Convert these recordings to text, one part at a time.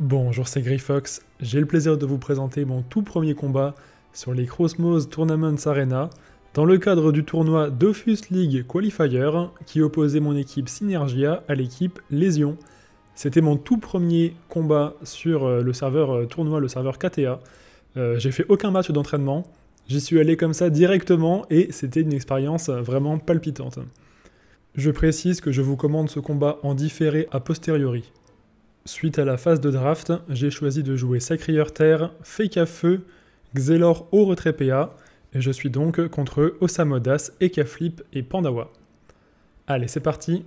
Bonjour, c'est Fox, J'ai le plaisir de vous présenter mon tout premier combat sur les Crossmos Tournaments Arena dans le cadre du tournoi Dofus League Qualifier qui opposait mon équipe Synergia à l'équipe Lésion. C'était mon tout premier combat sur euh, le serveur euh, tournoi, le serveur KTA. Euh, j'ai fait aucun match d'entraînement, j'y suis allé comme ça directement et c'était une expérience vraiment palpitante. Je précise que je vous commande ce combat en différé a posteriori. Suite à la phase de draft, j'ai choisi de jouer Sacrieur Terre, Fake à Feu, Xelor au retrait PA, et je suis donc contre Osamodas, Ekaflip et Pandawa. Allez, c'est parti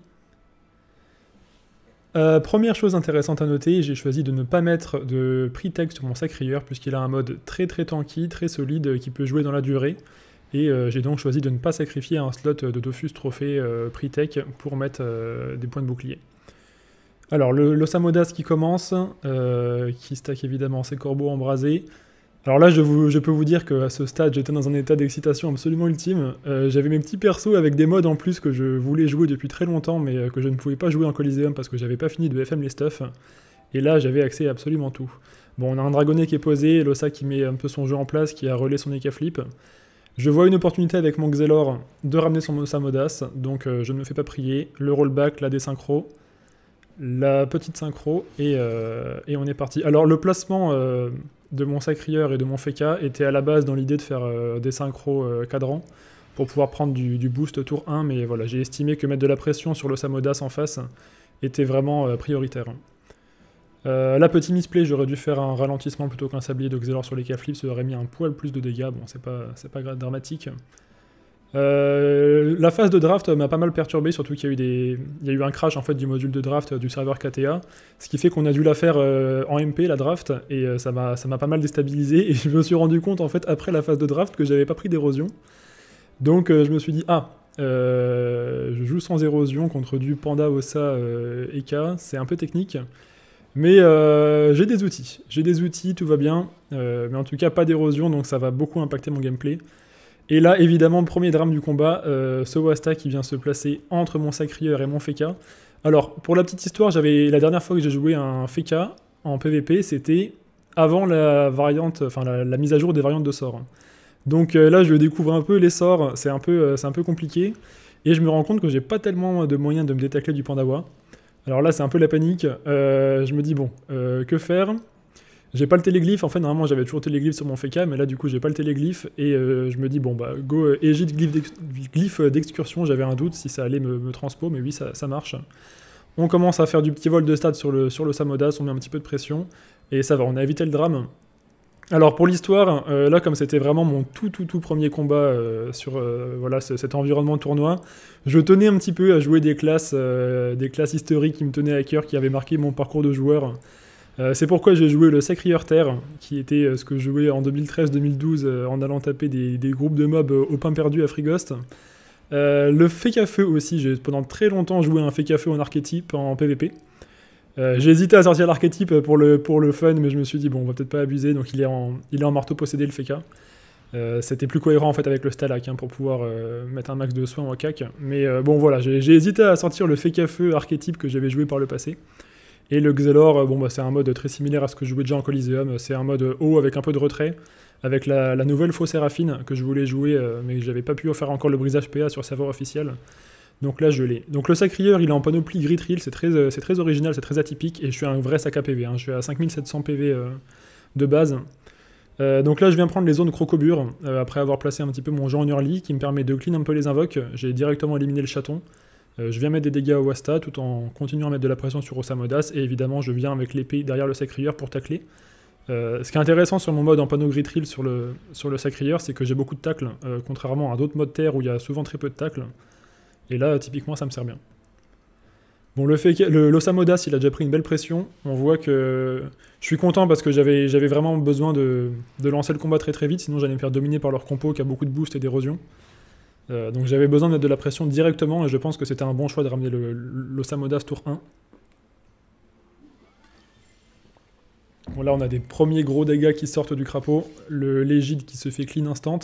euh, première chose intéressante à noter, j'ai choisi de ne pas mettre de prétexte sur mon sacrieur puisqu'il a un mode très très tanky, très solide qui peut jouer dans la durée. Et euh, j'ai donc choisi de ne pas sacrifier un slot de Dofus Trophée euh, pri tech pour mettre des points de bouclier. Alors, le modas qui commence, euh, qui stack évidemment ses corbeaux embrasés. Alors là, je, vous, je peux vous dire qu'à ce stade, j'étais dans un état d'excitation absolument ultime. Euh, j'avais mes petits persos avec des modes en plus que je voulais jouer depuis très longtemps, mais euh, que je ne pouvais pas jouer en Coliseum parce que j'avais pas fini de FM les stuff. Et là, j'avais accès à absolument tout. Bon, on a un dragonnet qui est posé, l'ossa qui met un peu son jeu en place, qui a relais son Ekaflip. Flip. Je vois une opportunité avec mon Xelor de ramener son modas, donc je ne me fais pas prier. Le rollback, la désynchro. synchro la petite synchro euh, et, on est parti. Alors le placement euh, de mon sacrieur et de mon Feka était à la base dans l'idée de faire euh, des synchros cadrants pour pouvoir prendre du, boost tour 1, mais voilà, j'ai estimé que mettre de la pression sur le Samodas en face était vraiment prioritaire. la petite misplay, j'aurais dû faire un ralentissement plutôt qu'un sablier de Xelor sur les K-Flips, ça aurait mis un poil plus de dégâts, bon c'est pas, pas dramatique. Euh, la phase de draft m'a pas mal perturbé, surtout qu'il y a eu un crash en fait du module de draft du serveur KTA, ce qui fait qu'on a dû la faire euh, en MP la draft et euh, ça m'a, pas mal déstabilisé et je me suis rendu compte en fait après la phase de draft que j'avais pas pris d'érosion, donc je me suis dit ah je joue sans érosion contre du Panda Ossa Eka, c'est un peu technique. Mais j'ai des outils, j'ai des outils, tout va bien, mais en tout cas pas d'érosion, donc ça va beaucoup impacter mon gameplay. Et là, évidemment, premier drame du combat, ce euh, Wasta qui vient se placer entre mon Sacrieur et mon Feka. Alors, pour la petite histoire, j'avais la dernière fois que j'ai joué un Feka en PvP, c'était avant la variante, enfin la, mise à jour des variantes de sorts. Donc euh, là, je découvre un peu les sorts, c'est un, peu, euh, un peu compliqué, et je me rends compte que j'ai pas tellement de moyens de me détacler du Pandawa. Alors là, c'est un peu la panique. je me dis, bon, que faire j'ai pas le téléglyphe, en fait, normalement j'avais toujours le téléglyphe sur mon FK, mais là du coup j'ai pas le téléglyphe, et euh, je me dis, bon bah go, euh, égide glyphe d'excursion, j'avais un doute si ça allait me, me transpo, mais oui, ça, marche. On commence à faire du petit vol de stade sur le, sur le Samodas, on met un petit peu de pression, et ça va, on a évité le drame. Alors pour l'histoire, euh, là comme c'était vraiment mon tout tout tout premier combat sur voilà cet environnement tournoi, je tenais un petit peu à jouer des classes, des classes historiques qui me tenaient à cœur, qui avaient marqué mon parcours de joueur. Euh, c'est pourquoi j'ai joué le Sacrier Terre, qui était euh, ce que je jouais en 2013-2012 euh, en allant taper des, groupes de mobs au pain perdu à Frigost. le Fake aussi, j'ai pendant très longtemps joué un Fake en archétype, en PvP. j'ai hésité à sortir l'archétype pour le, pour le fun, mais je me suis dit, bon, on va peut-être pas abuser, donc il est en, il est en marteau possédé le Feka. c'était plus cohérent en fait avec le Stalak hein, pour pouvoir mettre un max de soins au cac. Mais bon, voilà, j'ai hésité à sortir le Feka archétype que j'avais joué par le passé. Et le Xelor, euh, bon, bah, c'est un mode très similaire à ce que je jouais déjà en Coliseum. Euh, c'est un mode haut avec un peu de retrait, avec la, nouvelle Faux Séraphine que je voulais jouer, euh, mais j'avais pas pu faire encore le brisage PA sur serveur officiel. Donc là, je l'ai. Donc le Sacrieur, il est en panoplie gris Reel, c'est très, très original, c'est très atypique, et je suis un vrai sac à PV, hein. je suis à 5700 PV de base. donc là, je viens prendre les zones crocobure, après avoir placé un petit peu mon jean en early, qui me permet de clean un peu les invoques. J'ai directement éliminé le chaton. Euh, je viens mettre des dégâts au Wasta tout en continuant à mettre de la pression sur Osamodas et évidemment je viens avec l'épée derrière le Sacrieur pour tacler. Euh, ce qui est intéressant sur mon mode en panneau grid sur le, sur le Sacrieur, c'est que j'ai beaucoup de tacles, euh, contrairement à d'autres modes terre où il y a souvent très peu de tacles. Et là, typiquement, ça me sert bien. Bon, le fait que l'Osamodas, il a déjà pris une belle pression. On voit que je suis content parce que j'avais vraiment besoin de, de lancer le combat très très vite, sinon j'allais me faire dominer par leur compo qui a beaucoup de boost et d'érosion. Euh, donc j'avais besoin de mettre de la pression directement et je pense que c'était un bon choix de ramener l'Osamodas tour 1. Bon là on a des premiers gros dégâts qui sortent du crapaud, le l'égide qui se fait clean instant.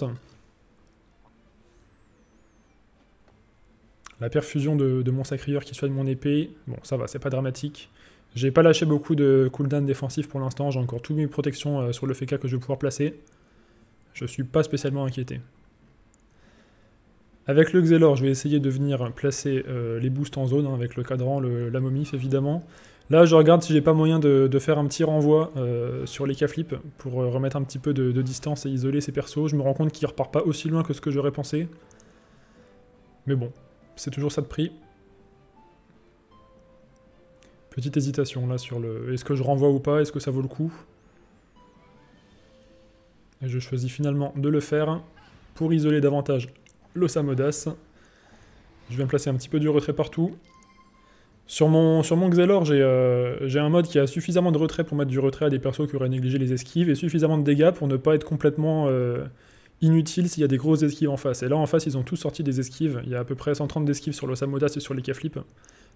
La perfusion de, mon sacrieur qui soigne mon épée, bon ça va, c'est pas dramatique. J'ai pas lâché beaucoup de cooldown défensif pour l'instant, j'ai encore toutes mes protections euh, sur le FK que je vais pouvoir placer. Je suis pas spécialement inquiété. Avec le Xelor, je vais essayer de venir placer euh, les boosts en zone, hein, avec le cadran, la momif évidemment. Là, je regarde si j'ai pas moyen de, faire un petit renvoi euh, sur les K-Flip pour euh, remettre un petit peu de, distance et isoler ces persos. Je me rends compte qu'ils repartent pas aussi loin que ce que j'aurais pensé. Mais bon, c'est toujours ça de prix. Petite hésitation là sur le... Est-ce que je renvoie ou pas Est-ce que ça vaut le coup Et je choisis finalement de le faire pour isoler davantage L'osamodas, je Je me placer un petit peu du retrait partout. Sur mon, sur mon Xelor, j'ai euh, un mode qui a suffisamment de retrait pour mettre du retrait à des persos qui auraient négligé les esquives et suffisamment de dégâts pour ne pas être complètement euh, inutile s'il y a des grosses esquives en face. Et là, en face, ils ont tous sorti des esquives. Il y a à peu près 130 esquives sur l'Ossa et sur les Keflip.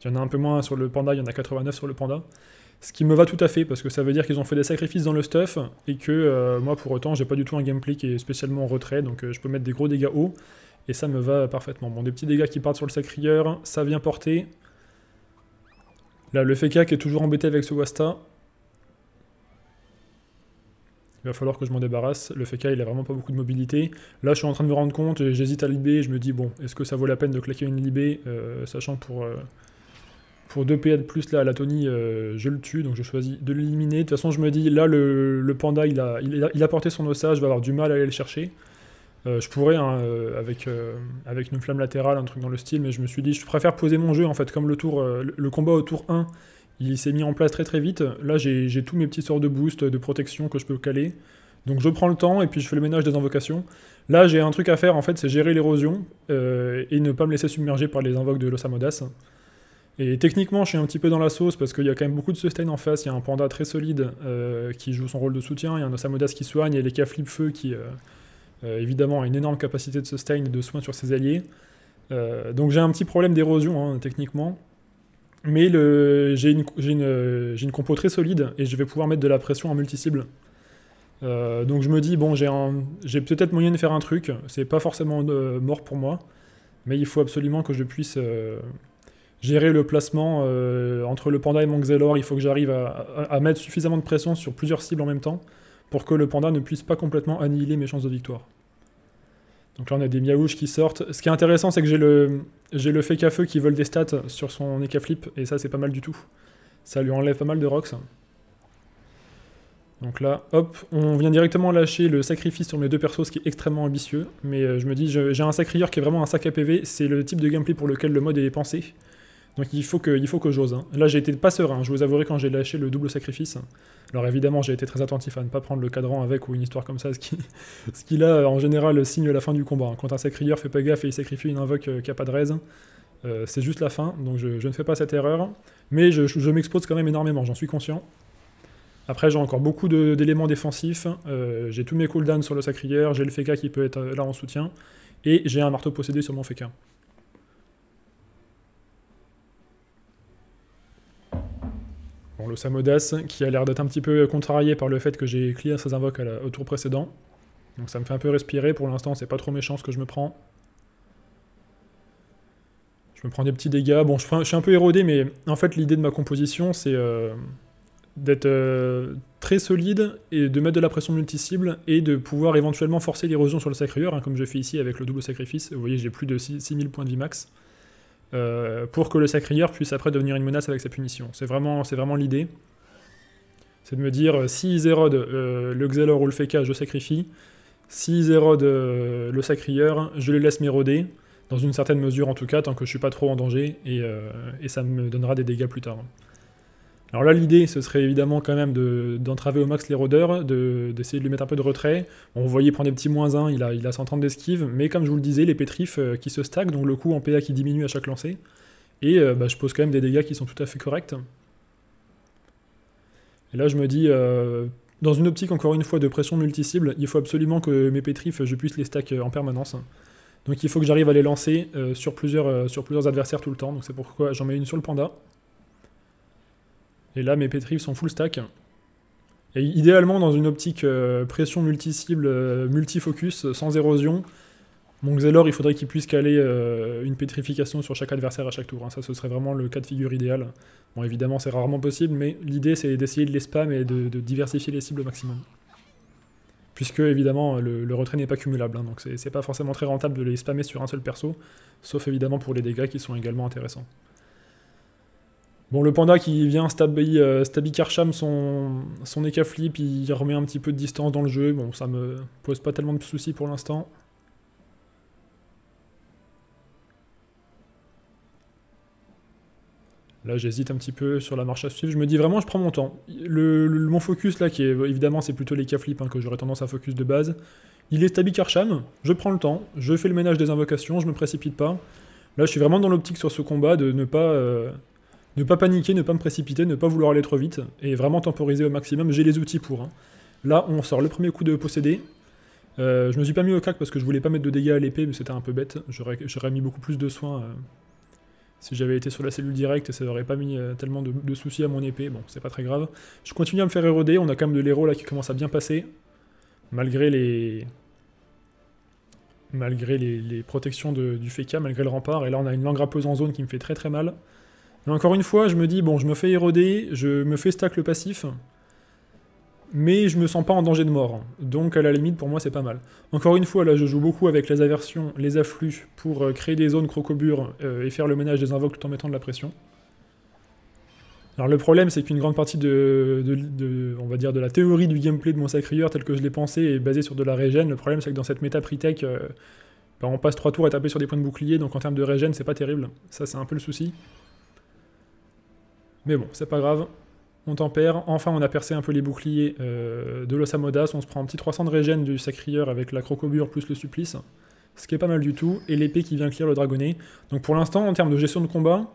Il y en a un peu moins sur le Panda, il y en a 89 sur le Panda. Ce qui me va tout à fait, parce que ça veut dire qu'ils ont fait des sacrifices dans le stuff et que euh, moi, pour autant, j'ai pas du tout un gameplay qui est spécialement en retrait, donc je peux mettre des gros dégâts hauts. Et ça me va parfaitement. Bon, des petits dégâts qui partent sur le sacrieur, ça vient porter. Là, le Feka qui est toujours embêté avec ce Wasta. Il va falloir que je m'en débarrasse. Le Fekka, il a vraiment pas beaucoup de mobilité. Là, je suis en train de me rendre compte, j'hésite à Libé. je me dis, bon, est-ce que ça vaut la peine de claquer une libé, euh, sachant pour... Euh, pour 2 PA de plus, là, la Tony, euh, je le tue, donc je choisis de l'éliminer. De toute façon, je me dis, là, le, panda, il a, il, a, porté son osage, je vais avoir du mal à aller le chercher. Euh, je pourrais, hein, euh, euh, avec, une flamme latérale, un truc dans le style, mais je me suis dit, je préfère poser mon jeu, en fait, comme le tour, le combat au tour 1, il s'est mis en place très très vite. Là, j'ai tous mes petits sorts de boost, de protection que je peux caler. Donc je prends le temps et puis je fais le ménage des invocations. Là, j'ai un truc à faire, en fait, c'est gérer l'érosion et ne pas me laisser submerger par les invoques de l'Osamodas. Et techniquement, je suis un petit peu dans la sauce parce qu'il y a quand même beaucoup de sustain en face. Il y a un panda très solide qui joue son rôle de soutien, il y a un Osamodas qui soigne, il y a les cas flip-feu qui euh, évidemment, une énorme capacité de sustain et de soins sur ses alliés. Euh, donc j'ai un petit problème d'érosion hein, techniquement. Mais j'ai une, compo très solide et je vais pouvoir mettre de la pression en multi-cible. Euh, donc je me dis, bon, j'ai peut-être moyen de faire un truc. C'est pas forcément mort pour moi. Mais il faut absolument que je puisse gérer le placement entre le panda et mon Xelor. Il faut que j'arrive à, mettre suffisamment de pression sur plusieurs cibles en même temps pour que le panda ne puisse pas complètement annihiler mes chances de victoire. Donc là, on a des miaouches qui sortent. Ce qui est intéressant, c'est que j'ai le, j'ai le feu qui vole des stats sur son Ekaflip, et ça, c'est pas mal du tout. Ça lui enlève pas mal de rocks. Donc là, hop, on vient directement lâcher le sacrifice sur mes deux persos, ce qui est extrêmement ambitieux. Mais euh, je me dis, j'ai un sacrieur qui est vraiment un sac à PV, c'est le type de gameplay pour lequel le mode est pensé. Donc il faut que, j'ose. Hein. Là, j'ai été pas serein, je vous avouerai quand j'ai lâché le double sacrifice. Alors évidemment, j'ai été très attentif à ne pas prendre le cadran avec ou une histoire comme ça, ce qui, ce là, en général, signe la fin du combat. Hein. Quand un sacrier fait pas gaffe et il sacrifie une invoque euh, qui a pas de euh, c'est juste la fin, donc je, ne fais pas cette erreur. Mais je, m'expose quand même énormément, j'en suis conscient. Après, j'ai encore beaucoup d'éléments défensifs. Euh, j'ai tous mes cooldowns sur le sacrilleur, j'ai le Feka qui peut être là en soutien, et j'ai un marteau possédé sur mon Feka. Bon, le Samodas qui a l'air d'être un petit peu contrarié par le fait que j'ai clear ses invoques au tour précédent. Donc ça me fait un peu respirer. Pour l'instant, c'est pas trop méchant ce que je me prends. Je me prends des petits dégâts. Bon, je, suis un peu érodé, mais en fait, l'idée de ma composition, c'est euh, d'être euh, très solide et de mettre de la pression multi-cible et de pouvoir éventuellement forcer l'érosion sur le sacréur, hein, comme je fais ici avec le double sacrifice. Vous voyez, j'ai plus de 6000 points de vie max. Euh, pour que le sacrieur puisse après devenir une menace avec sa punition. C'est vraiment, vraiment l'idée. C'est de me dire, euh, si ils érodent euh, le Xelor ou le Feka, je sacrifie. Si ils érodent le sacrieur, je les laisse m'éroder, dans une certaine mesure en tout cas, tant que je suis pas trop en danger, et ça me donnera des dégâts plus tard. Alors là, l'idée, ce serait évidemment quand même d'entraver au max les rôdeurs, d'essayer de, lui mettre un peu de retrait. On voyait prendre des petits moins 1, il a, il a 130 d'esquive, mais comme je vous le disais, les pétrifs euh, qui se stackent, donc le coût en PA qui diminue à chaque lancé, Et euh, bah, je pose quand même des dégâts qui sont tout à fait corrects. Et là, je me dis, euh, dans une optique encore une fois de pression multi-cible, il faut absolument que mes pétrifs, je puisse les stack en permanence. Donc il faut que j'arrive à les lancer sur, plusieurs, sur plusieurs adversaires tout le temps. Donc c'est pourquoi j'en mets une sur le panda. Et là, mes pétrifs sont full stack. Et idéalement, dans une optique euh, pression multi-cible, euh, multi-focus, euh, sans érosion, mon Xelor, il faudrait qu'il puisse caler une pétrification sur chaque adversaire à chaque tour. Hein. Ça, ce serait vraiment le cas de figure idéal. Bon, évidemment, c'est rarement possible, mais l'idée, c'est d'essayer de les spam et de, diversifier les cibles au maximum. Puisque, évidemment, le, retrait n'est pas cumulable, hein, donc c'est pas forcément très rentable de les spammer sur un seul perso, sauf évidemment pour les dégâts qui sont également intéressants. Bon, le panda qui vient euh, stabi Karcham son, son Flip, il remet un petit peu de distance dans le jeu. Bon, ça me pose pas tellement de soucis pour l'instant. Là, j'hésite un petit peu sur la marche à suivre. Je me dis vraiment, je prends mon temps. Le, mon focus, là, qui est évidemment, c'est plutôt les Flip hein, que j'aurais tendance à focus de base. Il est stabi Karcham. Je prends le temps. Je fais le ménage des invocations. Je me précipite pas. Là, je suis vraiment dans l'optique sur ce combat de ne pas. Euh, ne pas paniquer, ne pas me précipiter, ne pas vouloir aller trop vite, et vraiment temporiser au maximum. J'ai les outils pour. Hein. Là, on sort le premier coup de possédé. Euh, je ne me suis pas mis au crack parce que je voulais pas mettre de dégâts à l'épée, mais c'était un peu bête. J'aurais mis beaucoup plus de soins euh, si j'avais été sur la cellule directe, ça n'aurait pas mis euh, tellement de, soucis à mon épée. Bon, c'est pas très grave. Je continue à me faire éroder. On a quand même de l'héros là qui commence à bien passer, malgré les malgré les, protections du féca, malgré le rempart. Et là, on a une langue rappeuse en zone qui me fait très très mal encore une fois, je me dis, bon, je me fais éroder, je me fais stack le passif, mais je me sens pas en danger de mort. Donc à la limite, pour moi, c'est pas mal. Encore une fois, là, je joue beaucoup avec les aversions, les afflux, pour euh, créer des zones crocobures euh, et faire le ménage des invoques tout en mettant de la pression. Alors le problème, c'est qu'une grande partie de, on va dire, de la théorie du gameplay de mon sacrieur tel que je l'ai pensé est basée sur de la régène. Le problème, c'est que dans cette méta pre euh, bah, on passe trois tours à taper sur des points de bouclier, donc en termes de régène, c'est pas terrible. Ça, c'est un peu le souci. Mais bon, c'est pas grave. On t'en perd. Enfin, on a percé un peu les boucliers euh, de l'Osamodas. On se prend un petit 300 de régène du Sacrieur avec la Crocobure plus le Supplice. Ce qui est pas mal du tout. Et l'épée qui vient clear le Dragonnet. Donc pour l'instant, en termes de gestion de combat,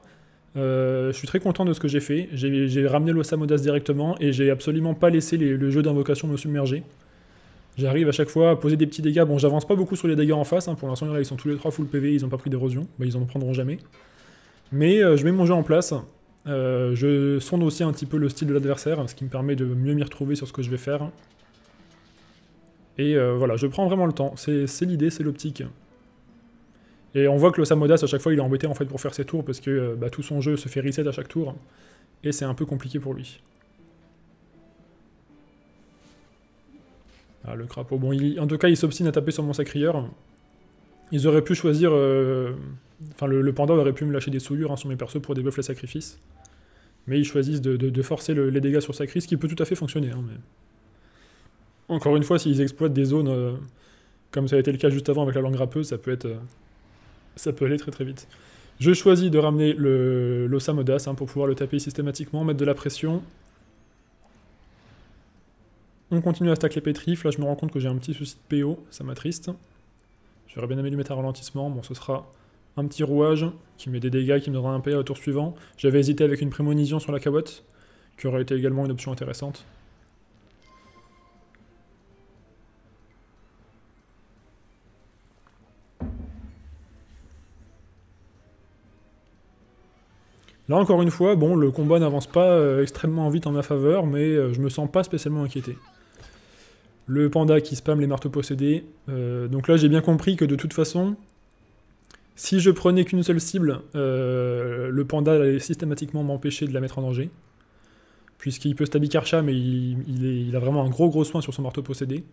euh, je suis très content de ce que j'ai fait. J'ai ramené l'Osamodas directement et j'ai absolument pas laissé le jeu d'invocation me submerger. J'arrive à chaque fois à poser des petits dégâts. Bon, j'avance pas beaucoup sur les dégâts en face. Hein. Pour l'instant, ils sont tous les trois full PV, ils n'ont pas pris d'érosion. ils en prendront jamais. Mais euh, je mets mon jeu en place. Euh, je sonde aussi un petit peu le style de l'adversaire, ce qui me permet de mieux m'y retrouver sur ce que je vais faire. Et euh, voilà, je prends vraiment le temps. C'est l'idée, c'est l'optique. Et on voit que le Samodas, à chaque fois, il est embêté en fait pour faire ses tours, parce que euh, bah, tout son jeu se fait reset à chaque tour, et c'est un peu compliqué pour lui. Ah, le crapaud. Bon, il, en tout cas, il s'obstine à taper sur mon sacrieur. Ils auraient pu choisir... Enfin, le, pendant aurait pu me lâcher des souillures hein, sur mes persos pour des les sacrifices. Mais ils choisissent de, forcer les dégâts sur sa crise, qui peut tout à fait fonctionner. Hein, Encore une fois, s'ils exploitent des zones euh, comme ça a été le cas juste avant avec la langue rappeuse, ça peut être. Euh, ça peut aller très très vite. Je choisis de ramener l'Osamodas hein, pour pouvoir le taper systématiquement, mettre de la pression. On continue à stack les pétrifs. Là, je me rends compte que j'ai un petit souci de PO, ça m'attriste. J'aurais bien aimé lui mettre un ralentissement. Bon, ce sera un petit rouage qui met des dégâts, qui me donnera un PA au tour suivant. J'avais hésité avec une prémonition sur la cabotte, qui aurait été également une option intéressante. Là encore une fois, bon, le combat n'avance pas euh, extrêmement vite en ma faveur, mais euh, je me sens pas spécialement inquiété. Le panda qui spamme les marteaux possédés. Euh, donc là j'ai bien compris que de toute façon, si je prenais qu'une seule cible, euh, le panda allait systématiquement m'empêcher de la mettre en danger. Puisqu'il peut stabby mais il, il, a vraiment un gros gros soin sur son marteau possédé.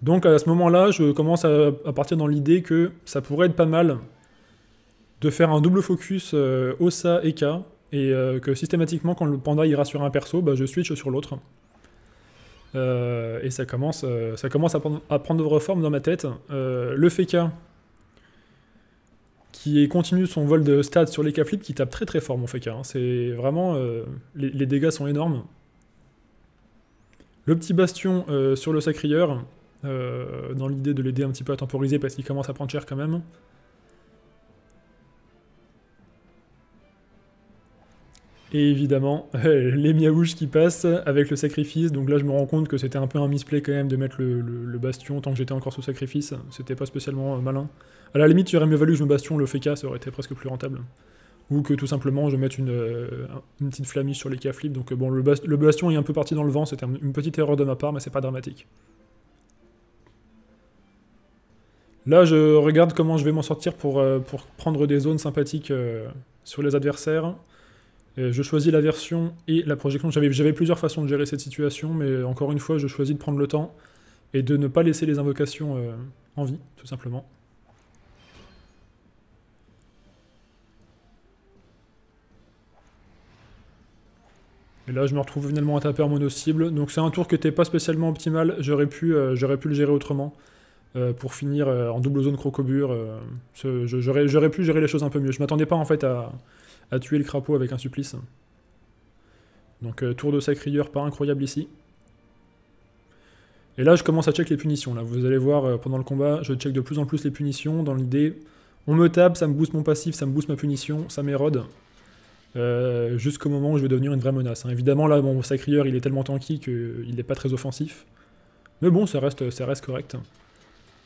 Donc à ce moment-là, je commence à, partir dans l'idée que ça pourrait être pas mal de faire un double focus euh, Osa et K, et euh, que systématiquement quand le panda ira sur un perso, bah, je switch sur l'autre. et ça commence, ça commence à, prendre, à prendre forme dans ma tête. le Feka qui continue son vol de stade sur les k qui tape très très fort mon FK. E hein. C'est vraiment. Euh, les, dégâts sont énormes. Le petit bastion euh, sur le sacrieur, euh, dans l'idée de l'aider un petit peu à temporiser parce qu'il commence à prendre cher quand même. Et évidemment, les miaouches qui passent avec le sacrifice. Donc là, je me rends compte que c'était un peu un misplay quand même de mettre le bastion tant que j'étais encore sous sacrifice. C'était pas spécialement malin. À la limite, il aurait mieux valu que je me bastion le FK, ça aurait été presque plus rentable. Ou que tout simplement je mette une, euh, petite flamie sur les K flip. Donc euh, bon, le, bastion est un peu parti dans le vent, c'était une petite erreur de ma part, mais c'est pas dramatique. Là, je regarde comment je vais m'en sortir pour, euh, pour, prendre des zones sympathiques sur les adversaires. je choisis la version et la projection. J'avais plusieurs façons de gérer cette situation, mais encore une fois, je choisis de prendre le temps et de ne pas laisser les invocations en vie, tout simplement. Et là, je me retrouve finalement à taper en mono-cible. Donc c'est un tour qui n'était pas spécialement optimal. J'aurais pu, euh, pu le gérer autrement. Euh, pour finir euh, en double zone crocobure. J'aurais pu gérer les choses un peu mieux. Je m'attendais pas en fait à, tuer le crapaud avec un supplice. Donc tour de Sacrilleur pas incroyable ici. Et là, je commence à check les punitions. Là, vous allez voir, pendant le combat, je check de plus en plus les punitions dans l'idée, on me tape, ça me booste mon passif, ça me booste ma punition, ça m'érode. Euh, jusqu'au moment où je vais devenir une vraie menace. Hein. Évidemment, là, mon sacrieur, il est tellement tanky qu'il n'est pas très offensif. Mais bon, ça reste, ça reste correct. Hein.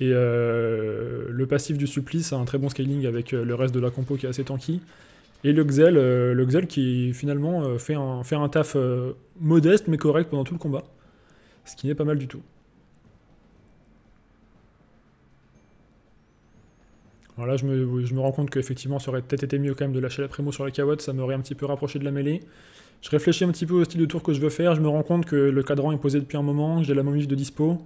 Et euh, le passif du supplice a un très bon scaling avec euh, le reste de la compo qui est assez tanky. Et le Xel, le Xel qui finalement fait un, fait un taf modeste mais correct pendant tout le combat. Ce qui n'est pas mal du tout. là, je me, rends compte qu'effectivement, ça aurait peut-être été mieux quand même de lâcher la prémo sur la cawotte, ça m'aurait un petit peu rapproché de la mêlée. Je réfléchis un petit peu au style de tour que je veux faire, je me rends compte que le cadran est posé depuis un moment, j'ai la momif de dispo.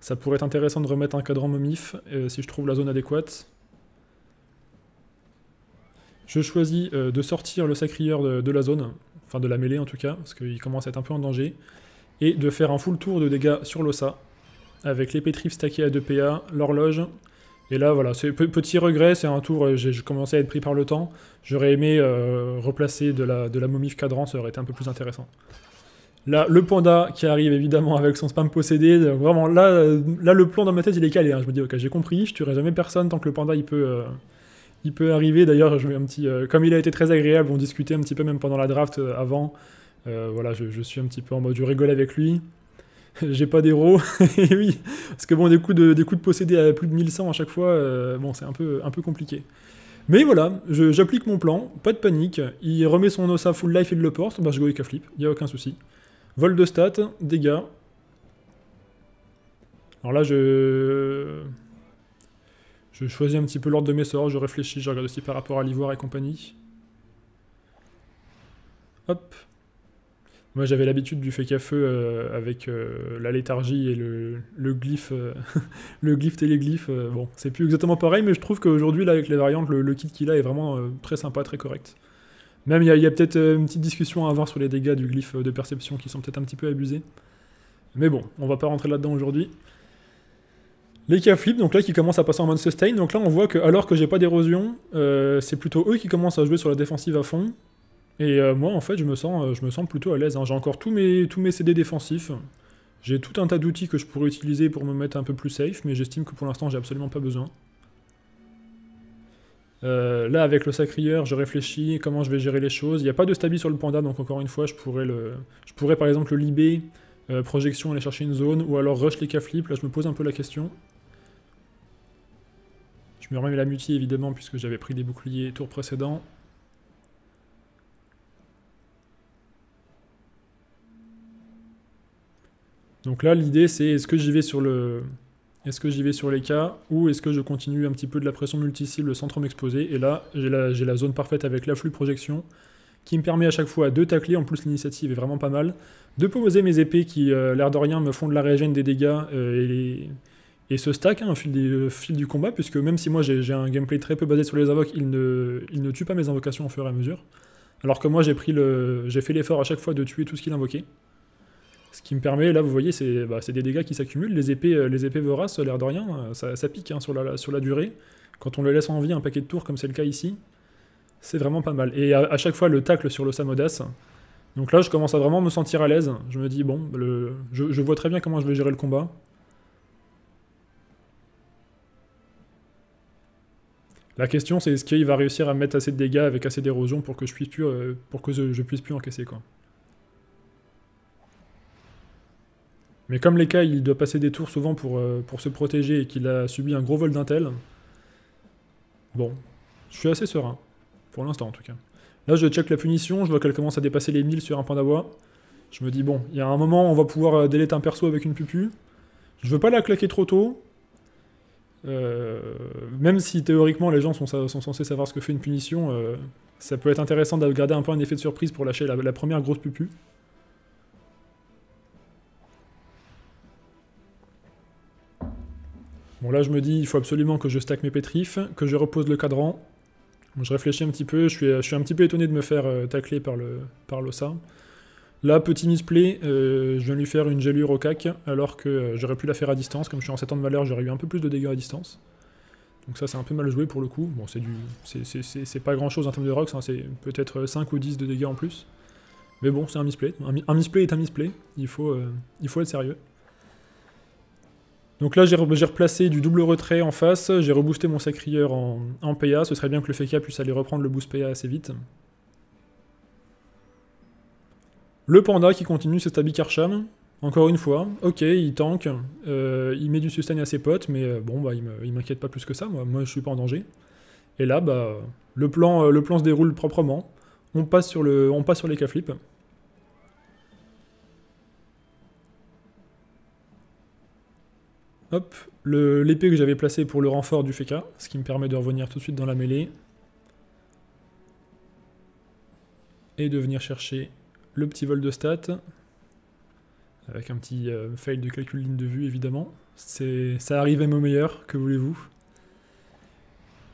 Ça pourrait être intéressant de remettre un cadran momif euh, si je trouve la zone adéquate. Je choisis euh, de sortir le sacrilleur de, la zone, enfin de la mêlée en tout cas, parce qu'il commence à être un peu en danger, et de faire un full tour de dégâts sur l'ossa, avec les stackée à 2 PA, l'horloge, et là, voilà, c'est petit regret, c'est un tour, euh, j'ai commencé à être pris par le temps. J'aurais aimé euh, replacer de la, momif cadran, ça aurait été un peu plus intéressant. Là, le panda qui arrive évidemment avec son spam possédé, euh, vraiment, là, là le plan dans ma tête, il est calé. Hein. Je me dis, ok, j'ai compris, je tuerai jamais personne tant que le panda, il peut... il peut arriver, d'ailleurs, je un petit, comme il a été très agréable, on discutait un petit peu même pendant la draft avant. voilà, je, je, suis un petit peu en mode je rigole avec lui. j'ai pas d'héros. oui, parce que bon, des coups de, des possédé à plus de 1100 à chaque fois, euh, bon, c'est un peu, compliqué. Mais voilà, j'applique mon plan, pas de panique. Il remet son à full life et le porte. Bah, je go avec flip, y a aucun souci. Vol de stats, dégâts. Alors là, je. Je choisis un petit peu l'ordre de mes sorts, je réfléchis, je regarde aussi par rapport à l'ivoire et compagnie. Hop, moi, j'avais l'habitude du fake à feu euh, avec euh, la léthargie et le, le glyphe, euh, le glyphe téléglyphe. bon, c'est plus exactement pareil, mais je trouve qu'aujourd'hui, là, avec les variantes, le, kit qu'il a est vraiment très sympa, très correct. Même, il y a, peut-être une petite discussion à avoir sur les dégâts du glyphe de perception qui sont peut-être un petit peu abusés. Mais bon, on va pas rentrer là-dedans aujourd'hui. Les cas flip, donc là, qui commencent à passer en mode sustain. Donc là, on voit que, alors que j'ai pas d'érosion, c'est plutôt eux qui commencent à jouer sur la défensive à fond. Et euh, moi, en fait, je me sens, euh, je me sens plutôt à l'aise. Hein. J'ai encore tous mes, tous mes CD défensifs. J'ai tout un tas d'outils que je pourrais utiliser pour me mettre un peu plus safe, mais j'estime que pour l'instant, j'ai absolument pas besoin. Euh, là, avec le sacrieur, je réfléchis comment je vais gérer les choses. Il n'y a pas de stabi sur le panda, donc encore une fois, je pourrais, le... je pourrais par exemple le Libé, projection, aller chercher une zone, ou alors rush les Flip. Là, je me pose un peu la question. Je me remets la mutie, évidemment, puisque j'avais pris des boucliers tour précédent. Donc là, l'idée, c'est est-ce que j'y vais sur le... Est-ce que j'y vais sur les cas ou est-ce que je continue un petit peu de la pression multi-cible sans trop m'exposer Et là, j'ai la, la zone parfaite avec l'afflux projection qui me permet à chaque fois de tacler. En plus, l'initiative est vraiment pas mal. De poser mes épées qui, euh, l'air de rien, me font de la régène des dégâts euh, et, et, se stack hein, au fil, du combat, puisque même si moi j'ai, un gameplay très peu basé sur les invoques, il ne, il ne tue pas mes invocations au fur et à mesure. Alors que moi j'ai pris le, j'ai fait l'effort à chaque fois de tuer tout ce qu'il invoquait. Ce qui me permet, là vous voyez, c'est bah, des dégâts qui s'accumulent. Les épées, euh, les épées voraces, l'air de rien, ça, pique hein, sur, la, durée. Quand on le laisse en vie un paquet de tours comme c'est le cas ici, c'est vraiment pas mal. Et à, chaque fois le tacle sur le Samodas. Donc là je commence à vraiment me sentir à l'aise. Je me dis bon, je, vois très bien comment je vais gérer le combat. La question c'est est-ce qu'il va réussir à mettre assez de dégâts avec assez d'érosion pour que je puisse plus, euh, je puisse plus encaisser quoi. Mais comme les cas, il doit passer des tours souvent pour, euh, pour se protéger et qu'il a subi un gros vol d'intel, bon, je suis assez serein. Pour l'instant, en tout cas. Là, je check la punition, je vois qu'elle commence à dépasser les 1000 sur un point d'avoir. Je me dis, bon, il y a un moment, on va pouvoir euh, déléter un perso avec une pupu. Je veux pas la claquer trop tôt. Euh, même si théoriquement les gens sont, censés savoir ce que fait une punition, ça peut être intéressant regarder un peu un effet de surprise pour lâcher la, la première grosse pupu. là je me dis il faut absolument que je stack mes pétrifs, que je repose le cadran. je réfléchis un petit peu, je suis, un petit peu étonné de me faire euh, tacler par le par l'Ossa. Là, petit misplay, euh, je viens lui faire une gélure au cac, alors que euh, j'aurais pu la faire à distance. Comme je suis en 7 ans de valeur, j'aurais eu un peu plus de dégâts à distance. Donc ça, c'est un peu mal joué pour le coup. Bon, c'est du, c'est pas grand-chose en termes de rocks, hein, c'est peut-être 5 ou 10 de dégâts en plus. Mais bon, c'est un misplay. Un, un, misplay est un misplay, il faut, il faut être sérieux. Donc là, j'ai replacé du double retrait en face, j'ai reboosté mon sacrieur en, en PA, ce serait bien que le Feka puisse aller reprendre le boost PA assez vite. Le Panda qui continue ses stabby Karcham, encore une fois, ok, il tank, euh, il met du sustain à ses potes, mais euh, bon, bah, il m'inquiète pas plus que ça, moi, moi je suis pas en danger. Et là, bah, le, plan, euh, le plan se déroule proprement, on passe sur, le, on passe sur les K-flips. Hop, l'épée que j'avais placée pour le renfort du FK, ce qui me permet de revenir tout de suite dans la mêlée. Et de venir chercher le petit vol de stats, avec un petit euh, fail de calcul ligne de vue évidemment. Ça arrive même au meilleur, que voulez-vous.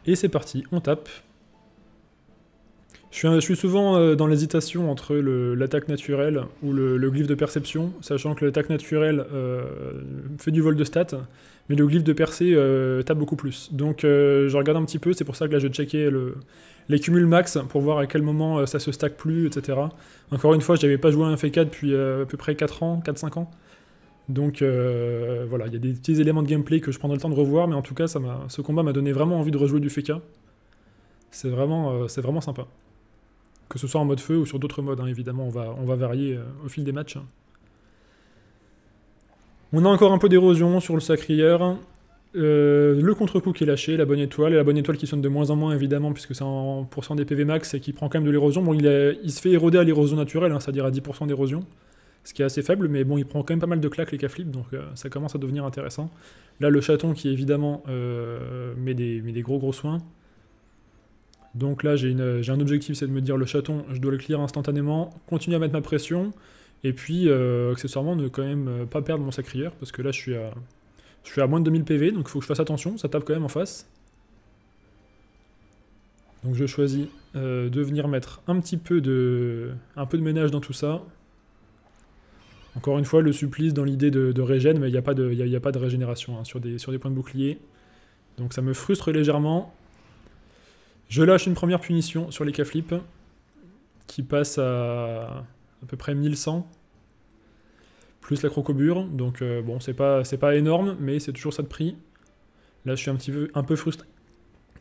Et c'est parti, on tape. Je suis, souvent euh, dans l'hésitation entre l'attaque naturelle ou le, glyphe de perception, sachant que l'attaque naturelle euh, fait du vol de stats, mais le glyphe de percée euh, tape beaucoup plus. Donc je regarde un petit peu, c'est pour ça que là je checkais le, les cumuls max pour voir à quel moment ça se stack plus, etc. Encore une fois, je n'avais pas joué à un FK depuis à peu près 4 ans, 4-5 ans. Donc voilà, il y a des petits éléments de gameplay que je prendrai le temps de revoir, mais en tout cas, ce combat m'a donné vraiment envie de rejouer du FK. C'est vraiment, vraiment sympa que ce soit en mode feu ou sur d'autres modes, hein, évidemment, on va, on va varier euh, au fil des matchs. On a encore un peu d'érosion sur le sacrière. Euh, le contre-coup qui est lâché, la bonne étoile, et la bonne étoile qui sonne de moins en moins évidemment, puisque c'est en des PV max et qui prend quand même de l'érosion. Bon, il, se fait éroder à l'érosion naturelle, hein, c'est-à-dire à 10% d'érosion, ce qui est assez faible, mais bon, il prend quand même pas mal de claques les caflips, donc euh, ça commence à devenir intéressant. Là, le chaton qui évidemment met, des, met, des, gros gros soins. Donc là, j'ai un objectif, c'est de me dire le chaton, je dois le clear instantanément, continuer à mettre ma pression, et puis euh, accessoirement ne quand même euh, pas perdre mon sacrieur, parce que là, je suis à, je suis à moins de 2000 PV, donc il faut que je fasse attention, ça tape quand même en face. Donc je choisis euh, de venir mettre un petit peu de, un peu de ménage dans tout ça. Encore une fois, le supplice dans l'idée de, de régène, mais il n'y a, pas de, pas de régénération hein, sur, des, sur des points de bouclier. Donc ça me frustre légèrement, je lâche une première punition sur les K-Flip, qui passe à à peu près 1100, plus la crocobure. Donc euh, bon, c'est pas, pas énorme, mais c'est toujours ça de prix. Là, je suis un petit peu, un peu frustré.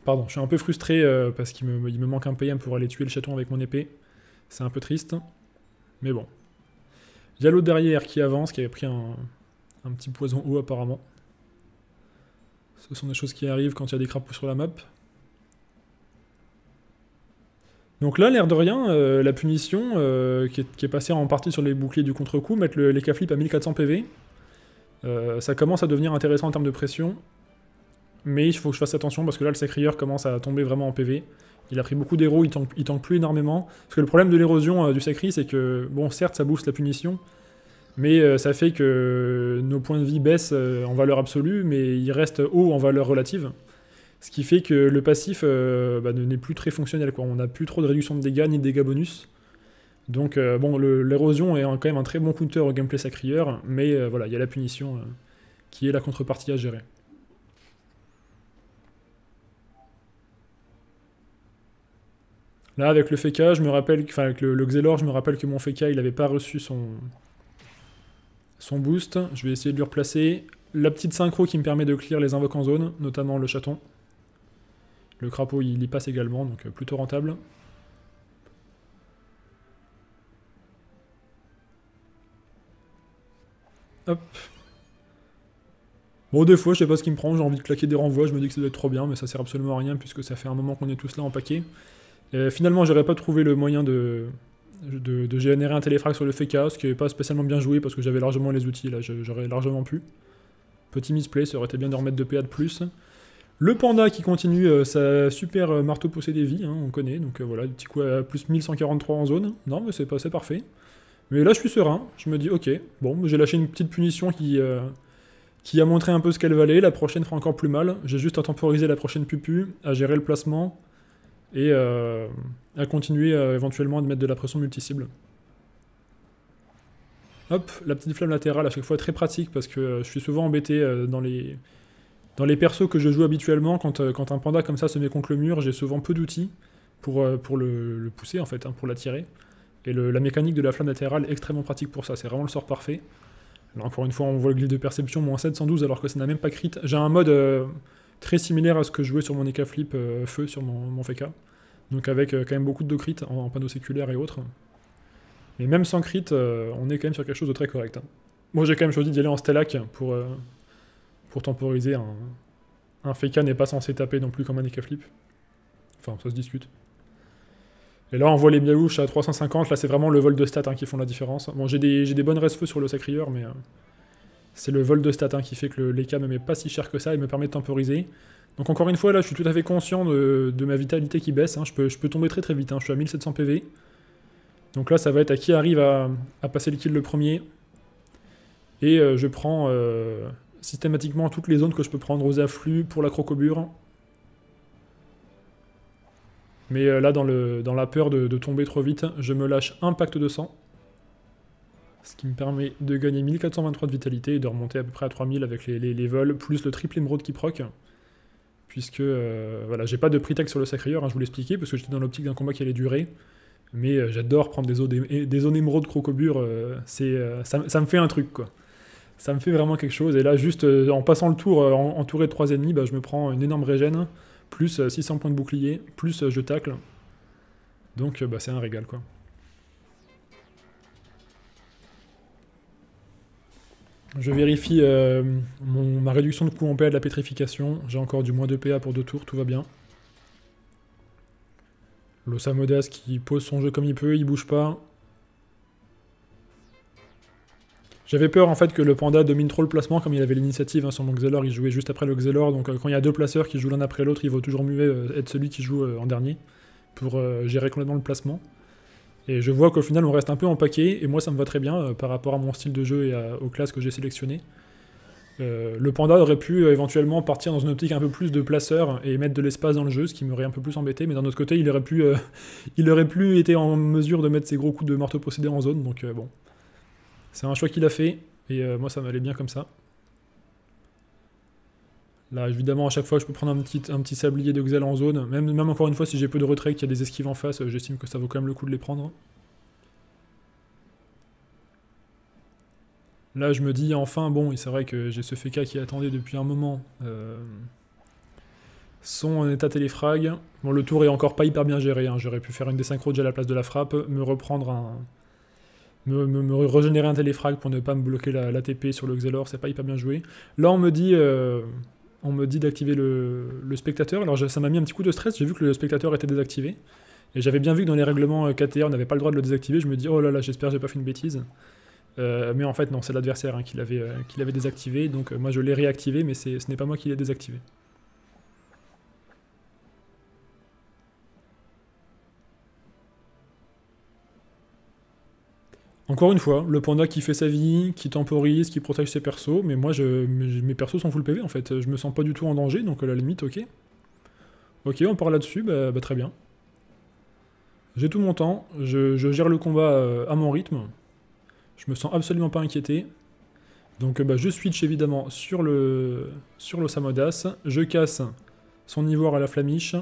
Pardon, je suis un peu frustré euh, parce qu'il me, me manque un PM pour aller tuer le chaton avec mon épée. C'est un peu triste. Mais bon. Il y a l'autre derrière qui avance, qui avait pris un, un petit poison haut apparemment. Ce sont des choses qui arrivent quand il y a des crapauds sur la map. Donc là, l'air de rien, euh, la punition, euh, qui, est, passée en partie sur les boucliers du contre-coup, mettre les à 1400 PV. Euh, ça commence à devenir intéressant en termes de pression. Mais il faut que je fasse attention parce que là, le Sacrieur commence à tomber vraiment en PV. Il a pris beaucoup d'héros, il tank, plus énormément. Parce que le problème de l'érosion du Sacri, c'est que, bon, certes, ça booste la punition, mais ça fait que nos points de vie baissent en valeur absolue, mais ils restent hauts en valeur relative. Ce qui fait que le passif euh, bah, n'est plus très fonctionnel. On n'a plus trop de réduction de dégâts ni de dégâts bonus. Donc euh, bon, l'érosion est quand même un très bon counter au gameplay sacrieur, mais euh, voilà, il y a la punition qui est la contrepartie à gérer. Là, avec le je me rappelle, enfin avec le, Xelor, je me rappelle que mon Feka il n'avait pas reçu son, son boost. Je vais essayer de lui replacer la petite synchro qui me permet de clear les invoques en zone, notamment le chaton. Le crapaud, il y passe également, donc euh, plutôt rentable. Hop. Bon, des fois, je sais pas ce qui me prend, j'ai envie de claquer des renvois, je me dis que ça doit être trop bien, mais ça sert absolument à rien puisque ça fait un moment qu'on est tous là en paquet. Euh, finalement, j'aurais pas trouvé le moyen de, générer un téléfrag sur le FK, ce qui n'est pas spécialement bien joué parce que j'avais largement les outils, là, j'aurais largement pu. Petit misplay, ça aurait été bien de remettre 2 PA de plus. Le panda qui continue euh, sa super euh, marteau poussé des vies, hein, on connaît, donc euh, voilà, petit coup à plus 1143 en zone. Non, mais c'est assez parfait. Mais là, je suis serein, je me dis, ok, bon, j'ai lâché une petite punition qui, qui a montré un peu ce qu'elle valait, la prochaine fera encore plus mal. J'ai juste à temporiser la prochaine pupu, à gérer le placement et à continuer éventuellement à mettre de la pression multi-cible. Hop, la petite flamme latérale à chaque fois très pratique parce que je suis souvent embêté dans les dans les persos que je joue habituellement, euh, quand, un panda comme ça se met contre le mur, j'ai souvent peu d'outils pour, euh, le, pousser, en fait, hein, pour l'attirer. Et la mécanique de la flamme latérale est extrêmement pratique pour ça, c'est vraiment le sort parfait. Alors encore une fois, on voit le glide de perception, moins 712, alors que ça n'a même pas crit. J'ai un mode euh, très similaire à ce que je jouais sur mon Eka Flip Feu, sur mon, mon FK. Donc avec quand même beaucoup de crit en, panneau séculaire et autres. Mais même sans crit, on est quand même sur quelque chose de très correct. Hein. Moi j'ai quand même choisi d'y aller en Stellac pour, pour temporiser, un, un n'est pas censé taper non plus comme un Flip. Enfin, ça se discute. Et là, on voit les Miaouches à 350. Là, c'est vraiment le vol de stat hein, qui font la différence. Bon, j'ai des, des, bonnes feux sur le Sacrieur, mais euh, c'est le vol de stat hein, qui fait que ne me met pas si cher que ça et me permet de temporiser. Donc, encore une fois, là, je suis tout à fait conscient de, ma vitalité qui baisse. Hein. Je, peux, je peux tomber très très vite. Je suis à 1700 PV. Donc là, ça va être à qui arrive à, passer le kill le premier. Et euh, je prends euh, systématiquement toutes les zones que je peux prendre aux afflux pour la crocobure. Mais euh, là, dans, le, dans la peur de, tomber trop vite, je me lâche un pacte de sang. Ce qui me permet de gagner 1423 de vitalité et de remonter à peu près à 3000 avec les, les, vols, plus le triple émeraude qui proc. Puisque, euh, voilà, j'ai pas de prétexte sur le sacré hein, je vous l'expliquais, parce que j'étais dans l'optique d'un combat qui allait durer. Mais euh, j'adore prendre des, zones des, émeraude crocobure, c'est ça, ça me fait un truc, quoi ça me fait vraiment quelque chose. Et là, juste euh, en passant le tour euh, entouré de trois ennemis, bah, je me prends une énorme régène, plus 600 euh, points de bouclier, plus je tacle. Donc bah, c'est un régal quoi. Je vérifie ma réduction de coût en PA de la pétrification. J'ai encore du moins de PA pour deux tours, tout va bien. L'Osamodas qui pose son jeu comme il peut, il bouge pas. J'avais peur en fait que le panda domine trop le placement, comme il avait l'initiative hein, sur mon Xelor, il jouait juste après le Xelor, donc euh, quand il y a deux placeurs qui jouent l'un après l'autre, il vaut toujours mieux euh, être celui qui joue euh, en dernier, pour gérer complètement le placement. Et je vois qu'au final on reste un peu en paquet, et moi ça me va très bien par rapport à mon style de jeu et aux classes que j'ai sélectionnées. le panda aurait pu éventuellement partir dans une optique un peu plus de placeur et mettre de l'espace dans le jeu, ce qui m'aurait un peu plus embêté, mais d'un autre côté il aurait, pu, il aurait plus été en mesure de mettre ses gros coups de marteau possédé en zone, donc bon, c'est un choix qu'il a fait, et euh, moi ça m'allait bien comme ça. Là, évidemment, à chaque fois, je peux prendre un petit, un petit sablier de Xel en zone. Même, même encore une fois, si j'ai peu de retrait et qu'il y a des esquives en face, euh, j'estime que ça vaut quand même le coup de les prendre. Là, je me dis, enfin, bon, il c'est vrai que j'ai ce FK qui attendait depuis un moment. Euh, son état téléfrag. Bon, le tour est encore pas hyper bien géré. Hein. J'aurais pu faire une des synchro déjà à la place de la frappe, me reprendre un, me, régénérer un téléfrag pour ne pas me bloquer l'ATP sur le Xelor, c'est pas hyper bien joué. Là, on me dit, euh, on me dit d'activer le, spectateur. Alors, ça m'a mis un petit coup de stress. J'ai vu que le spectateur était désactivé. Et j'avais bien vu que dans les règlements euh, KTR on n'avait pas le droit de le désactiver. Je me dis, oh là là, j'espère que j'ai pas fait une bêtise. Euh, mais en fait, non, c'est l'adversaire hein, qui l'avait désactivé. Donc, moi, je l'ai réactivé, mais ce n'est pas moi qui l'ai désactivé. Encore une fois, le panda qui fait sa vie, qui temporise, qui protège ses persos, mais moi, je, mes persos sont full PV en fait. Je me sens pas du tout en danger, donc à la limite, ok. Ok, on part là-dessus, bah, bah, très bien. J'ai tout mon temps, je, gère le combat euh, à mon rythme. Je me sens absolument pas inquiété. Donc bah, je switch évidemment sur le, sur le Samodas, je casse son ivoire à la flamiche,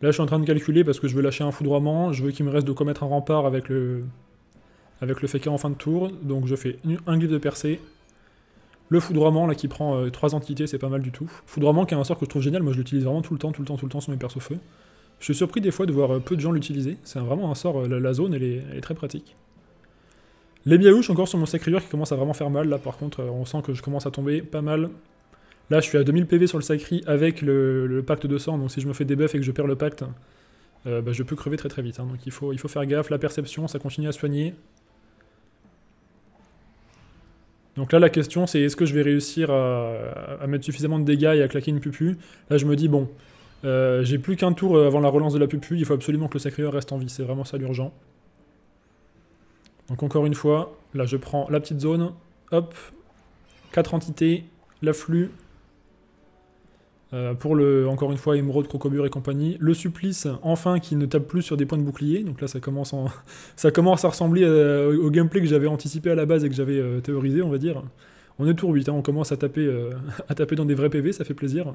Là, je suis en train de calculer parce que je veux lâcher un foudroiement. Je veux qu'il me reste de commettre un rempart avec le, avec le Féca en fin de tour. Donc je fais un guide de percée. Le foudroiement, là, qui prend euh, trois 3 entités, c'est pas mal du tout. Foudroiement, qui est un sort que je trouve génial. Moi, je l'utilise vraiment tout le temps, tout le temps, tout le temps sur mes au feu. Je suis surpris des fois de voir euh, peu de gens l'utiliser. C'est vraiment un sort, euh, la, zone, elle est, très pratique. Les biaouches, encore sur mon sacrillure qui commence à vraiment faire mal. Là, par contre, on sent que je commence à tomber pas mal. Là, je suis à 2000 PV sur le Sacri avec le, pacte de sang, donc si je me fais des et que je perds le pacte, euh, bah, je peux crever très très vite. Hein. Donc il faut, il faut faire gaffe, la perception, ça continue à soigner. Donc là, la question, c'est est-ce que je vais réussir à, mettre suffisamment de dégâts et à claquer une pupu Là, je me dis, bon, euh, j'ai plus qu'un tour euh, avant la relance de la pupu, il faut absolument que le sacrieur reste en vie, c'est vraiment ça l'urgent. Donc encore une fois, là je prends la petite zone, hop, 4 entités, l'afflux, euh, pour le, encore une fois, émeraude, crocobure et compagnie. Le supplice, enfin, qui ne tape plus sur des points de bouclier. Donc là, ça commence, à ressembler euh, au gameplay que j'avais anticipé à la base et que j'avais euh, théorisé, on va dire. On est tour 8, hein. on commence à taper, à taper dans des vrais PV, ça fait plaisir.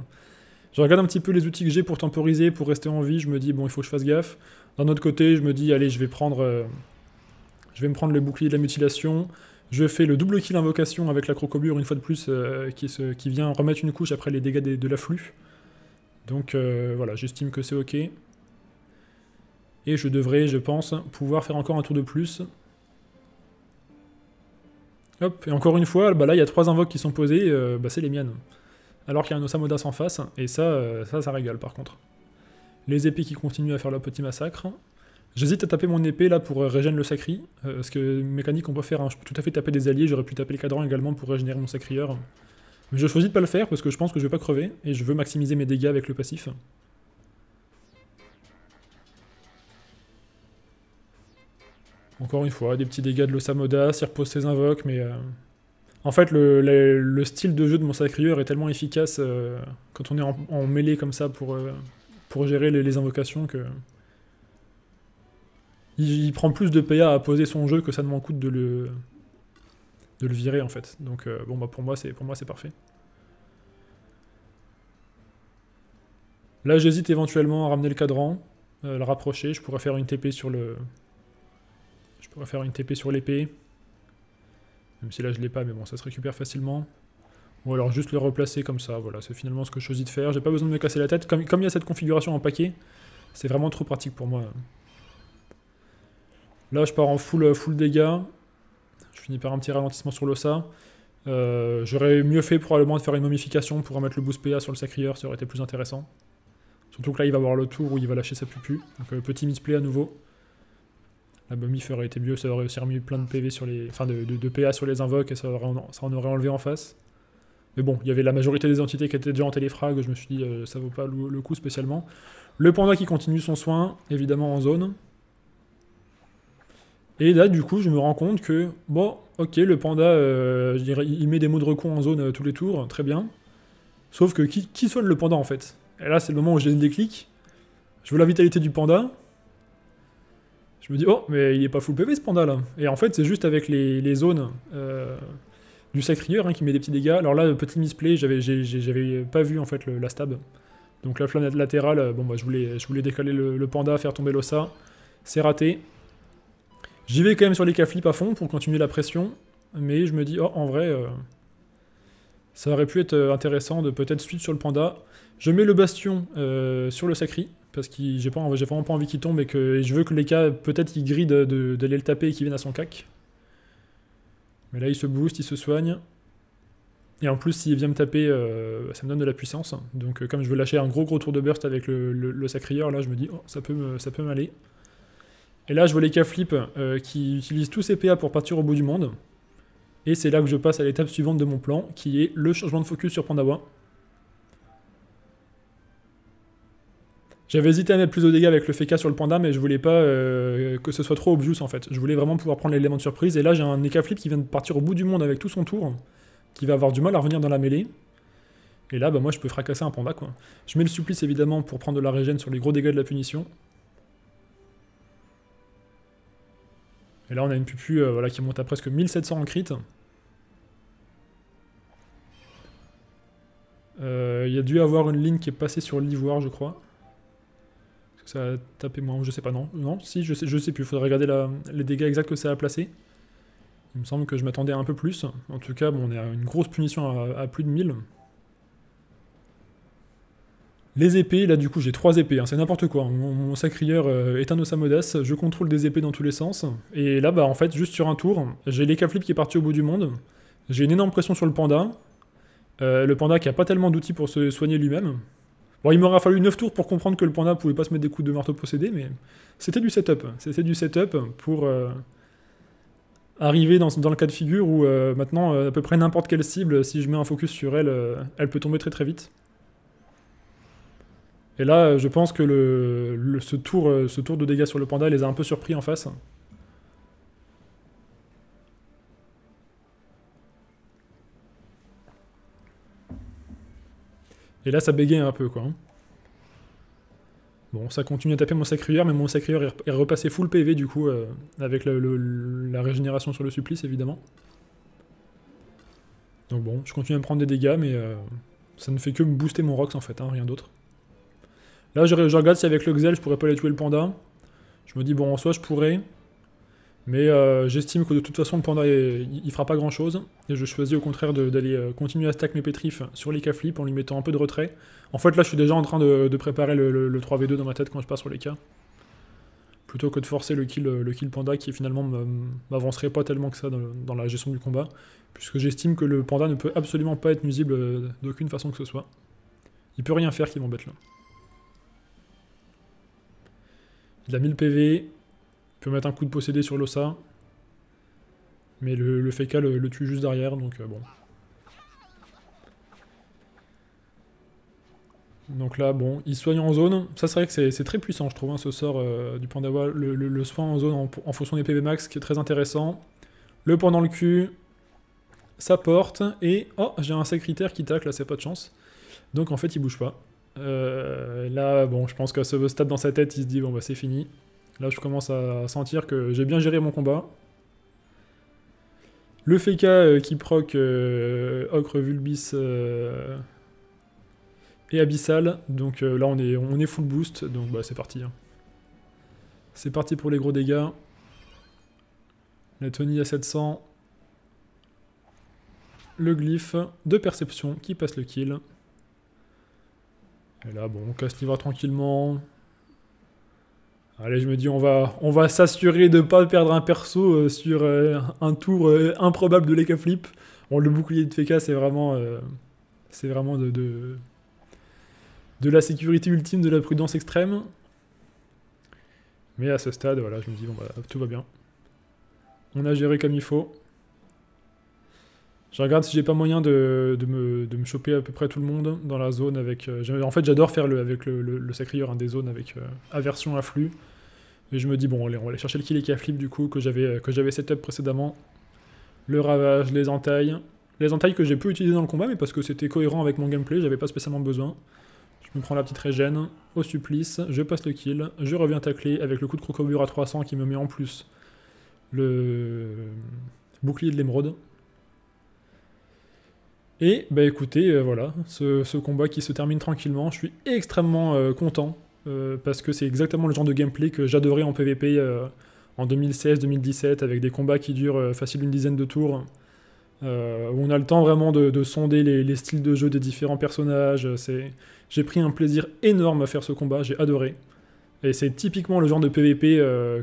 Je regarde un petit peu les outils que j'ai pour temporiser, pour rester en vie. Je me dis, bon, il faut que je fasse gaffe. D'un autre côté, je me dis, allez, je vais prendre. je vais me prendre le bouclier de la mutilation. Je fais le double kill invocation avec la crocobure une fois de plus euh, qui, vient remettre une couche après les dégâts de, l'afflux. Donc euh, voilà, j'estime que c'est ok. Et je devrais, je pense, pouvoir faire encore un tour de plus. Hop, et encore une fois, bah là il y a trois invoques qui sont posées, euh, bah, c'est les miennes. Alors qu'il y a un Osamodas en face, et ça, ça, ça régale par contre. Les épées qui continuent à faire leur petit massacre. J'hésite à taper mon épée là pour euh, régénérer le sacri, euh, parce que mécanique on peut faire, je peux tout à fait taper des alliés, j'aurais pu taper le cadran également pour régénérer mon sacrieur. Mais je choisis de pas le faire parce que je pense que je vais pas crever, et je veux maximiser mes dégâts avec le passif. Encore une fois, des petits dégâts de l'Osamoda, s'il repose ses invoques, mais... Euh, en fait, le, style de jeu de mon sacrieur est tellement efficace quand on est en, mêlée comme ça pour, pour gérer les invocations que il, prend plus de PA à poser son jeu que ça ne m'en coûte de le, de le virer en fait. Donc euh, bon bah pour moi c'est pour moi c'est parfait. Là j'hésite éventuellement à ramener le cadran, euh, le rapprocher, je pourrais faire une TP sur le. Je pourrais faire une TP sur l'épée. Même si là je l'ai pas, mais bon ça se récupère facilement. Ou alors juste le replacer comme ça, voilà, c'est finalement ce que je choisis de faire. J'ai pas besoin de me casser la tête. Comme, comme il y a cette configuration en paquet, c'est vraiment trop pratique pour moi. Là, je pars en euh, full, dégâts. Je finis par un petit ralentissement sur l'OSA. Euh, j'aurais mieux fait probablement de faire une momification pour remettre le boost PA sur le sacrieur, ça aurait été plus intéressant. Surtout que là, il va avoir le tour où il va lâcher sa pupu. Donc, euh, petit misplay à nouveau. La bomif aurait été mieux, ça aurait aussi remis plein de PV sur les... Enfin, de, PA sur les invoques et ça, en aurait enlevé en face. Mais bon, il y avait la majorité des entités qui étaient déjà en téléfrag, je me suis dit, ça vaut pas le, le coup spécialement. Le panda qui continue son soin, évidemment en zone. Et là, du coup, je me rends compte que, bon, ok, le panda, euh, il met des mots de recours en zone euh, tous les tours, très bien. Sauf que qui, qui soigne le panda en fait Et là, c'est le moment où j'ai le déclic. Je veux la vitalité du panda. Je me dis, oh, mais il est pas full PV ce panda là. Et en fait, c'est juste avec les, zones euh, du sacrieur hein, qui met des petits dégâts. Alors là, petit misplay, j'avais, j'avais pas vu en fait la stab. Donc la flamme latérale, bon bah je voulais, décaler le, le panda, faire tomber l'ossa. C'est raté. J'y vais quand même sur les flip à fond pour continuer la pression, mais je me dis, oh, en vrai, euh, ça aurait pu être euh, intéressant de peut-être suite sur le panda. Je mets le bastion euh, sur le sacri, parce que j'ai vraiment pas envie qu'il tombe et que je veux que les cas, peut-être, il grident d'aller le taper et qu'il vienne à son cac. Mais là, il se booste, il se soigne. Et en plus, s'il vient me taper, ça me donne de la puissance. Donc, comme je veux lâcher un gros gros tour de burst avec le, le, là, je me dis, oh, ça peut m'aller. Et là, je vois les euh, qui utilise tous ses PA pour partir au bout du monde. Et c'est là que je passe à l'étape suivante de mon plan, qui est le changement de focus sur Pandawa. J'avais hésité à mettre plus de dégâts avec le FK sur le panda, mais je voulais pas euh, que ce soit trop obvious en fait. Je voulais vraiment pouvoir prendre l'élément de surprise. Et là, j'ai un Eka qui vient de partir au bout du monde avec tout son tour, qui va avoir du mal à revenir dans la mêlée. Et là, bah, moi, je peux fracasser un panda quoi. Je mets le supplice évidemment pour prendre de la régène sur les gros dégâts de la punition. Et là, on a une pupu euh, voilà, qui monte à presque 1700 en crit. Euh, il y a dû avoir une ligne qui est passée sur l'ivoire, je crois. Est-ce que ça a tapé moins Je sais pas, non. Non, si, je sais, je sais plus. Faudrait regarder les dégâts exacts que ça a placés. Il me semble que je m'attendais un peu plus. En tout cas, bon, on est à une grosse punition à plus de 1000. Les épées, là du coup j'ai trois épées, hein, c'est n'importe quoi. Hein. Mon, mon sacrilleur euh, est un je contrôle des épées dans tous les sens. Et là bah en fait juste sur un tour, j'ai l'écaflip qui est parti au bout du monde, j'ai une énorme pression sur le panda, euh, le panda qui a pas tellement d'outils pour se soigner lui-même. Bon il m'aura fallu 9 tours pour comprendre que le panda pouvait pas se mettre des coups de marteau possédé, mais c'était du setup. C'était du setup pour euh, arriver dans, dans, le cas de figure où maintenant à peu près n'importe quelle cible, si je mets un focus sur elle, elle peut tomber très très vite. Et là, je pense que ce, tour, euh, ce tour de dégâts sur le panda les a un peu surpris en face. Et là, ça bégaye un peu, quoi. Hein. Bon, ça continue à taper mon sacrueur mais mon Sacrilleur est repassé full PV, du coup, euh, avec la régénération sur le supplice, évidemment. Donc bon, je continue à me prendre des dégâts, mais euh, ça ne fait que booster mon Rox, en fait, hein, rien d'autre. Là, je, regarde si avec le Xel, je pourrais pas aller tuer le panda. Je me dis, bon, en soit je pourrais. Mais euh, j'estime que de toute façon, le panda, il, fera pas grand chose. Et je choisis au contraire d'aller euh, continuer à stack mes pétrifs sur les K-Flip en lui mettant un peu de retrait. En fait, là, je suis déjà en train de, préparer le, 3v2 dans ma tête quand je passe sur les K. Plutôt que de forcer le kill, le kill panda qui finalement m'avancerait pas tellement que ça dans, dans, la gestion du combat. Puisque j'estime que le panda ne peut absolument pas être nuisible euh, d'aucune façon que ce soit. Il peut rien faire qui m'embête là. Il a 1000 PV. Il peut mettre un coup de possédé sur l'Ossa. Mais le, le le, tue juste derrière, donc euh, bon. Donc là, bon, il soigne en zone. Ça, c'est vrai que c'est très puissant, je trouve, hein, ce sort euh, du Pandawa. Le, le, soin en zone en, fonction des PV max, qui est très intéressant. Le pendant le cul, sa porte. Et, oh, j'ai un secrétaire qui tacle, là, c'est pas de chance. Donc en fait, il bouge pas. Euh, là, bon, je pense qu'à ce stade dans sa tête, il se dit bon bah c'est fini. Là, je commence à sentir que j'ai bien géré mon combat. Le Feka euh, qui proc euh, Ocre Vulbis et Abyssal. Donc là, on est, on est full boost. Donc bah c'est parti. Hein. C'est parti pour les gros dégâts. La Tony à 700. Le glyphe de perception qui passe le kill. Et là, bon, on casse va tranquillement. Allez, je me dis, on va, on va s'assurer de ne pas perdre un perso euh, sur euh, un tour euh, improbable de LekaFlip. Flip. Bon, le bouclier de Feka, c'est vraiment, vraiment de, de, la sécurité ultime, de la prudence extrême. Mais à ce stade, voilà, je me dis, bon, bah, tout va bien. On a géré comme il faut. Je regarde si j'ai pas moyen de, me, choper à peu près tout le monde dans la zone avec. Euh, en fait, j'adore faire le, avec le, le, hein, des zones avec euh, aversion à flux Et je me dis, bon, allez, on va aller chercher le kill et qui a flip du coup, que j'avais, euh, que j'avais setup précédemment. Le ravage, les entailles. Les entailles que j'ai pu utiliser dans le combat, mais parce que c'était cohérent avec mon gameplay, j'avais pas spécialement besoin. Je me prends la petite régène, au supplice, je passe le kill, je reviens tacler avec le coup de crocobure à 300 qui me met en plus le bouclier de l'émeraude. Et bah écoutez, euh, voilà, ce, combat qui se termine tranquillement, je suis extrêmement euh, content, euh, parce que c'est exactement le genre de gameplay que j'adorais en PvP en 2016-2017, avec des combats qui durent facile une dizaine de tours, où on a le temps vraiment de, sonder les, les, styles de jeu des différents personnages. J'ai pris un plaisir énorme à faire ce combat, j'ai adoré. Et c'est typiquement le genre de PvP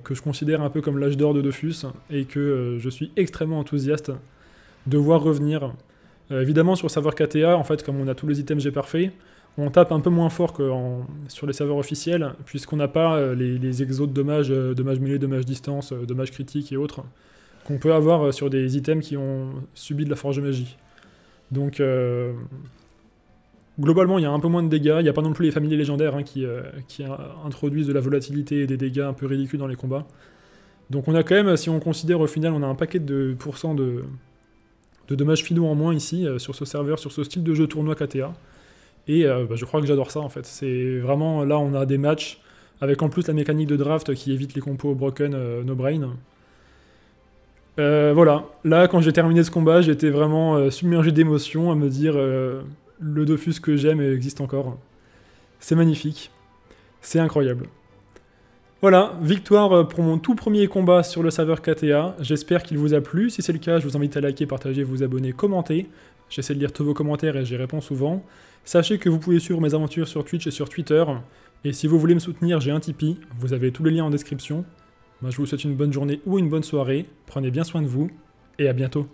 que je considère un peu comme l'âge d'or de Dofus, et que je suis extrêmement enthousiaste de voir revenir euh, évidemment, sur le serveur KTA, en fait, comme on a tous les items G-Parfait, on tape un peu moins fort que sur les serveurs officiels, puisqu'on n'a pas euh, les, exos de dommages, euh, dommages mêlés, dommages distance, dommages critiques et autres, qu'on peut avoir sur des items qui ont subi de la forge magie. Donc, globalement, il y a un peu moins de dégâts. Il n'y a pas non plus les familles légendaires hein, qui, qui, introduisent de la volatilité et des dégâts un peu ridicules dans les combats. Donc, on a quand même, si on considère au final, on a un paquet de pourcents de, de dommages finaux en moins ici, euh, sur ce serveur, sur ce style de jeu tournoi KTA. Et euh, bah, je crois que j'adore ça en fait. C'est vraiment là, on a des matchs avec en plus la mécanique de draft qui évite les compos broken, euh, no brain. voilà, là quand j'ai terminé ce combat, j'étais vraiment submergé d'émotion à me dire le Dofus que j'aime existe encore. C'est magnifique, c'est incroyable. Voilà, victoire euh, pour mon tout premier combat sur le serveur KTA. J'espère qu'il vous a plu. Si c'est le cas, je vous invite à liker, partager, vous abonner, commenter. J'essaie de lire tous vos commentaires et j'y réponds souvent. Sachez que vous pouvez suivre mes aventures sur Twitch et sur Twitter. Et si vous voulez me soutenir, j'ai un Tipeee. Vous avez tous les liens en description. Moi, je vous souhaite une bonne journée ou une bonne soirée. Prenez bien soin de vous et à bientôt.